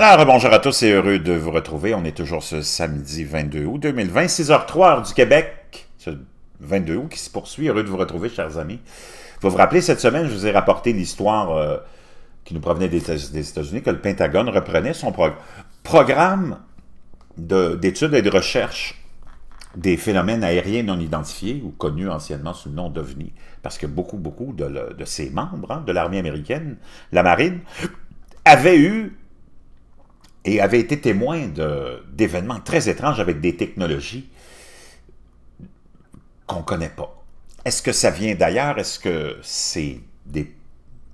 Alors, bonjour à tous et heureux de vous retrouver. On est toujours ce samedi 22 août 2020, 6h03 du Québec. Ce 22 août qui se poursuit. Heureux de vous retrouver, chers amis. Vous vous rappelez, cette semaine, je vous ai rapporté l'histoire euh, qui nous provenait des, États-Unis, que le Pentagone reprenait son programme d'études et de recherche des phénomènes aériens non identifiés ou connus anciennement sous le nom d'OVNI, parce que beaucoup, beaucoup de, ses membres hein, de l'armée américaine, la marine, avaient eu et avait été témoin d'événements très étranges avec des technologies qu'on ne connaît pas. Est-ce que ça vient d'ailleurs? Est-ce que c'est des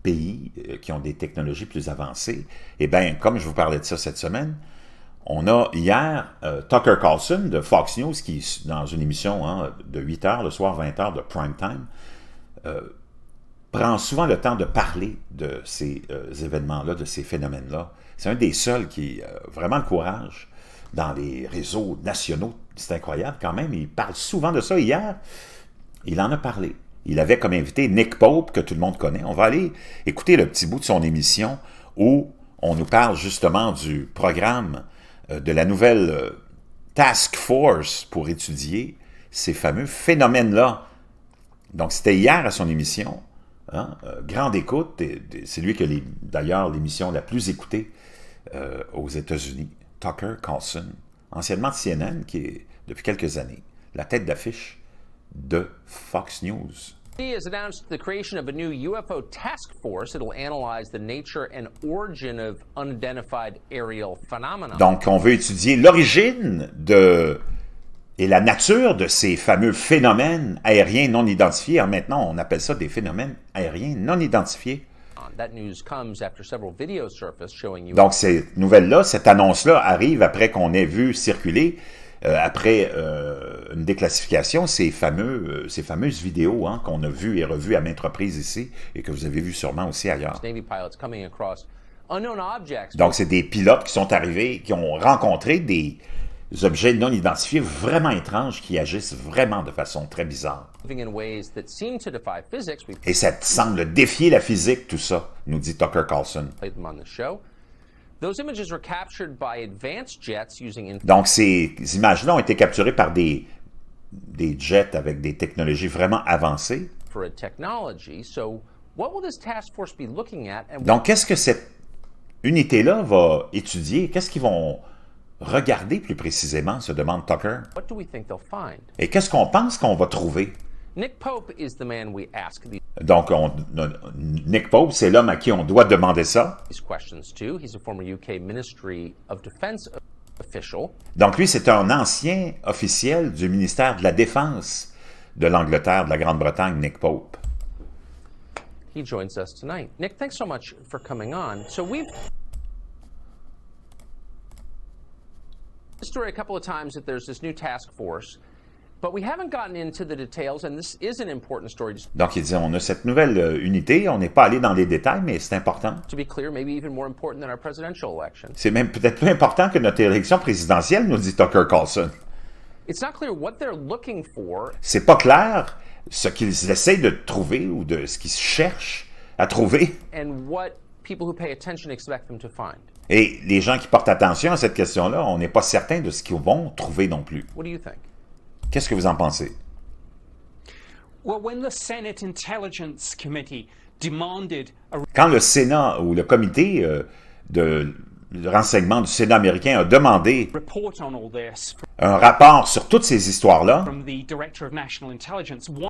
pays euh, qui ont des technologies plus avancées? Eh bien, comme je vous parlais de ça cette semaine, on a hier euh, Tucker Carlson de Fox News, qui dans une émission hein, de 8 heures, le soir 20 heures de prime time, euh, prend souvent le temps de parler de ces événements-là, de ces phénomènes-là, c'est un des seuls qui a euh, vraiment le courage dans les réseaux nationaux. C'est incroyable quand même. Il parle souvent de ça. Hier, il en a parlé. Il avait comme invité Nick Pope, que tout le monde connaît. On va aller écouter le petit bout de son émission où on nous parle justement du programme euh, de la nouvelle euh, task force pour étudier ces fameux phénomènes-là. Donc, c'était hier à son émission. Hein, euh, grande écoute, c'est lui qui a d'ailleurs l'émission la plus écoutée euh, aux États-Unis, Tucker Carlson, anciennement CNN, qui est depuis quelques années la tête d'affiche de Fox News. Donc, on veut étudier l'origine de et la nature de ces fameux phénomènes aériens non identifiés, maintenant on appelle ça des phénomènes aériens non identifiés. Uh, Donc cette nouvelle là cette annonce-là arrive après qu'on ait vu circuler, euh, après euh, une déclassification, ces, fameux, euh, ces fameuses vidéos hein, qu'on a vues et revues à maintes reprises ici et que vous avez vues sûrement aussi ailleurs. Donc c'est des pilotes qui sont arrivés, qui ont rencontré des, des objets non identifiés vraiment étranges qui agissent vraiment de façon très bizarre. Et ça semble défier la physique, tout ça, nous dit Tucker Carlson. Donc ces images-là ont été capturées par des, des jets avec des technologies vraiment avancées. Donc qu'est-ce que cette unité-là va étudier? Qu'est-ce qu'ils vont Regardez plus précisément, se demande Tucker. Et qu'est-ce qu'on pense qu'on va trouver? Donc, on, Nick Pope, c'est l'homme à qui on doit demander ça. Donc, lui, c'est un ancien officiel du ministère de la Défense de l'Angleterre, de la Grande-Bretagne, Nick Pope. Nick, on. Donc il disait, on a cette nouvelle euh, unité, on n'est pas allé dans les détails, mais c'est important. C'est même peut-être plus important que notre élection présidentielle, nous dit Tucker Carlson. C'est pas clair ce qu'ils essaient de trouver ou de ce qu'ils cherchent à trouver. what et les gens qui portent attention à cette question-là, on n'est pas certain de ce qu'ils vont trouver non plus. Qu'est-ce que vous en pensez? Quand le Sénat ou le comité euh, de le renseignement du Sénat américain a demandé un rapport sur toutes ces histoires-là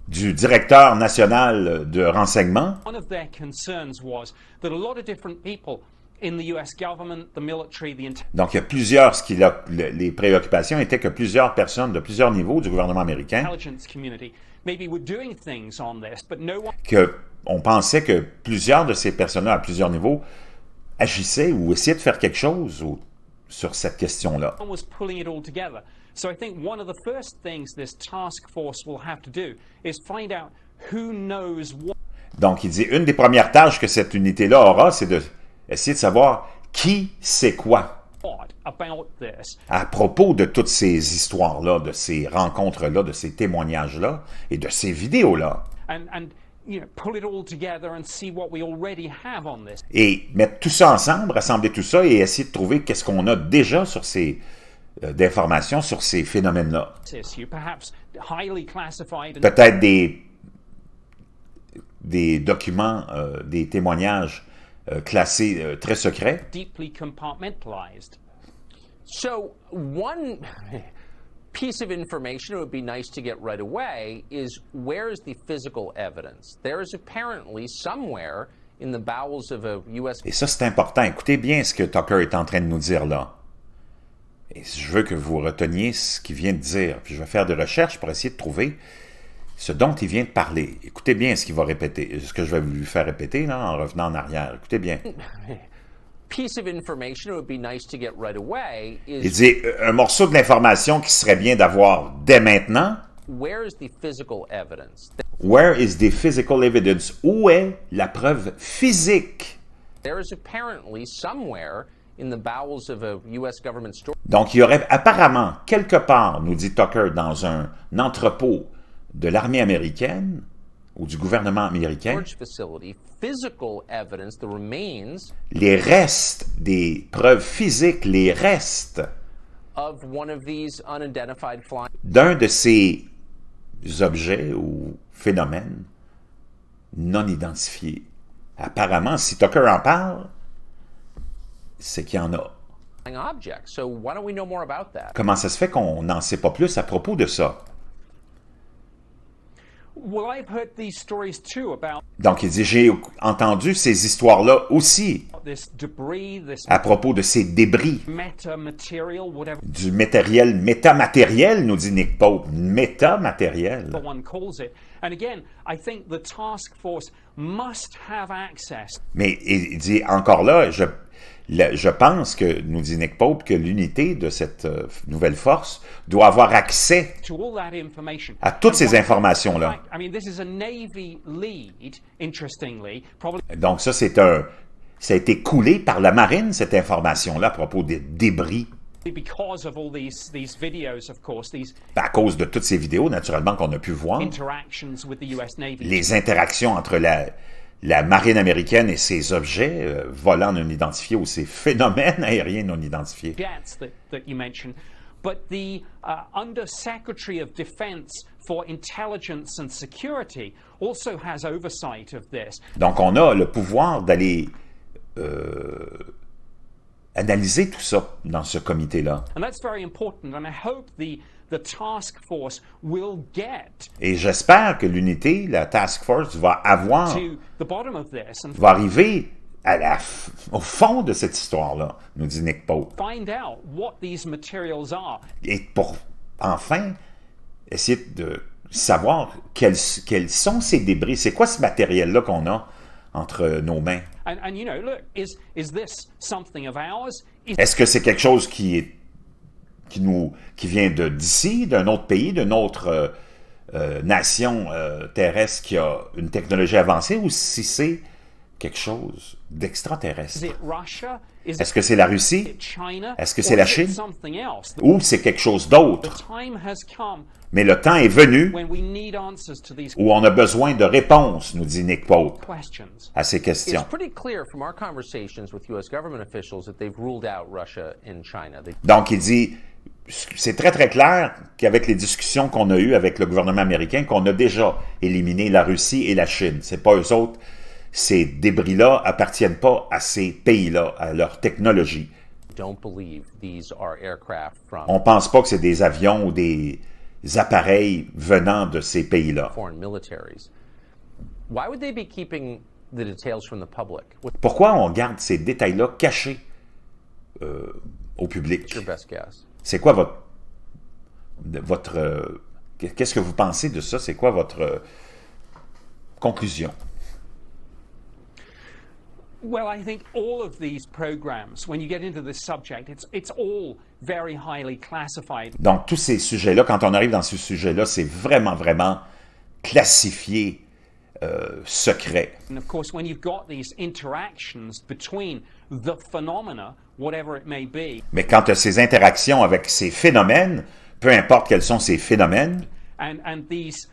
du directeur national de renseignement. Donc, il y a plusieurs, ce qui les préoccupations étaient que plusieurs personnes de plusieurs niveaux du gouvernement américain que on pensait que plusieurs de ces personnes-là à plusieurs niveaux agissait ou essayait de faire quelque chose sur cette question-là. Donc il dit une des premières tâches que cette unité-là aura, c'est de essayer de savoir qui sait quoi à propos de toutes ces histoires-là, de ces rencontres-là, de ces témoignages-là et de ces vidéos-là. Et mettre tout ça ensemble, rassembler tout ça et essayer de trouver qu'est-ce qu'on a déjà sur ces informations, euh, d'informations sur ces phénomènes-là. Peut-être des, des documents, euh, des témoignages euh, classés très secrets. Et ça c'est important. Écoutez bien ce que Tucker est en train de nous dire là. Et je veux que vous reteniez ce qu'il vient de dire, puis je vais faire des recherches pour essayer de trouver ce dont il vient de parler. Écoutez bien ce qu'il va répéter, ce que je vais lui faire répéter en revenant en arrière. Écoutez bien. Il dit euh, un morceau de l'information qui serait bien d'avoir dès maintenant. is Where is the physical evidence? Où est la preuve physique? Donc il y aurait apparemment quelque part, nous dit Tucker, dans un entrepôt de l'armée américaine, ou du gouvernement américain, les restes des preuves physiques, les restes d'un de ces objets ou phénomènes non identifiés. Apparemment, si Tucker en parle, c'est qu'il y en a. Comment ça se fait qu'on n'en sait pas plus à propos de ça? Donc il dit, j'ai entendu ces histoires-là aussi à propos de ces débris, du matériel métamatériel, nous dit Nick Pope, métamatériel. Mais il dit encore là, je je pense que, nous dit Nick Pope, que l'unité de cette euh, nouvelle force doit avoir accès à toutes ces informations-là. Donc ça, c'est un... Ça a été coulé par la marine, cette information-là, à propos des débris ben, à cause de toutes ces vidéos, naturellement, qu'on a pu voir, les interactions entre la, la marine américaine et ses objets euh, volants non identifiés ou ses phénomènes aériens non identifiés. Donc on a le pouvoir d'aller euh, analyser tout ça dans ce comité-là. Et j'espère que l'unité, la task force, va avoir, va arriver à au fond de cette histoire-là, nous dit Nick Pope. Et pour enfin essayer de savoir quels sont ces débris, c'est quoi ce matériel-là qu'on a entre nos mains. Est-ce que c'est quelque chose qui est qui, nous, qui vient d'ici, d'un autre pays, d'une autre euh, euh, nation euh, terrestre qui a une technologie avancée, ou si c'est quelque chose d'extraterrestres. Est-ce que c'est la Russie? Est-ce que c'est la Chine? Ou c'est quelque chose d'autre? Mais le temps est venu où on a besoin de réponses, nous dit Nick Pope, à ces questions. Donc il dit, c'est très très clair qu'avec les discussions qu'on a eues avec le gouvernement américain, qu'on a déjà éliminé la Russie et la Chine. C'est pas eux autres ces débris-là appartiennent pas à ces pays-là, à leur technologie. On ne pense pas que c'est des avions ou des appareils venant de ces pays-là. Pourquoi on garde ces détails-là cachés euh, au public? C'est quoi votre... votre euh, Qu'est-ce que vous pensez de ça? C'est quoi votre euh, conclusion? Well, I think all of these programs, when you get into this subject, it's, it's all very highly classified. Donc, tous ces sujets-là, quand on arrive dans ce sujet-là, c'est vraiment, vraiment classifié. Euh, secret. And of course, when you've got these interactions between the phenomena, whatever it may be. Mais quand tu as ces interactions avec ces phénomènes, peu importe quels sont ces phénomènes. And, and these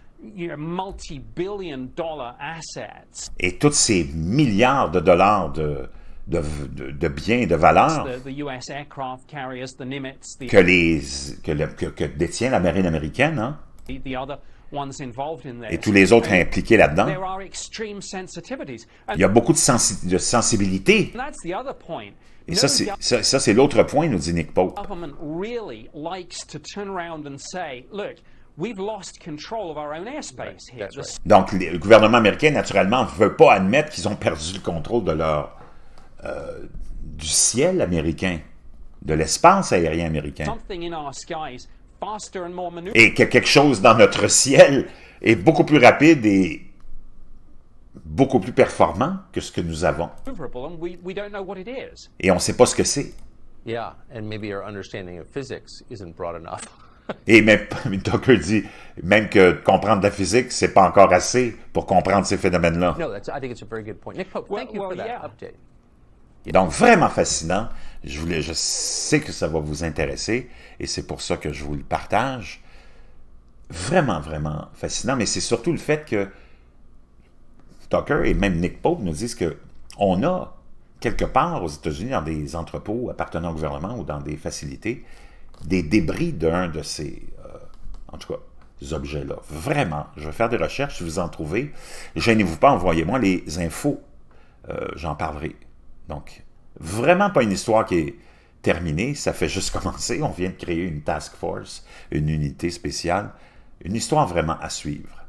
et tous ces milliards de dollars de, de, de, biens, de valeurs que, les, que, que, détient la marine américaine, hein? et tous les autres impliqués là-dedans. Il y a beaucoup de, de sensibilité. Et ça, c'est ça, l'autre point, nous dit Nick Pope. Donc, le gouvernement américain, naturellement, ne veut pas admettre qu'ils ont perdu le contrôle de leur, euh, du ciel américain, de l'espace aérien américain. Et que quelque chose dans notre ciel est beaucoup plus rapide et beaucoup plus performant que ce que nous avons. Et on ne sait pas ce que c'est. Yeah, and maybe understanding of physics isn't broad enough. Et même Tucker dit même que comprendre la physique, c'est pas encore assez pour comprendre ces phénomènes-là. Donc vraiment fascinant. Je voulais, je sais que ça va vous intéresser et c'est pour ça que je vous le partage. Vraiment, vraiment fascinant. Mais c'est surtout le fait que Tucker et même Nick Pope nous disent qu'on a quelque part aux États-Unis dans des entrepôts appartenant au gouvernement ou dans des facilités des débris d'un de ces, euh, en tout cas, objets-là. Vraiment, je vais faire des recherches si vous en trouvez. Gênez-vous pas, envoyez-moi les infos. Euh, j'en parlerai. Donc, vraiment pas une histoire qui est terminée. Ça fait juste commencer. On vient de créer une task force, une unité spéciale. Une histoire vraiment à suivre.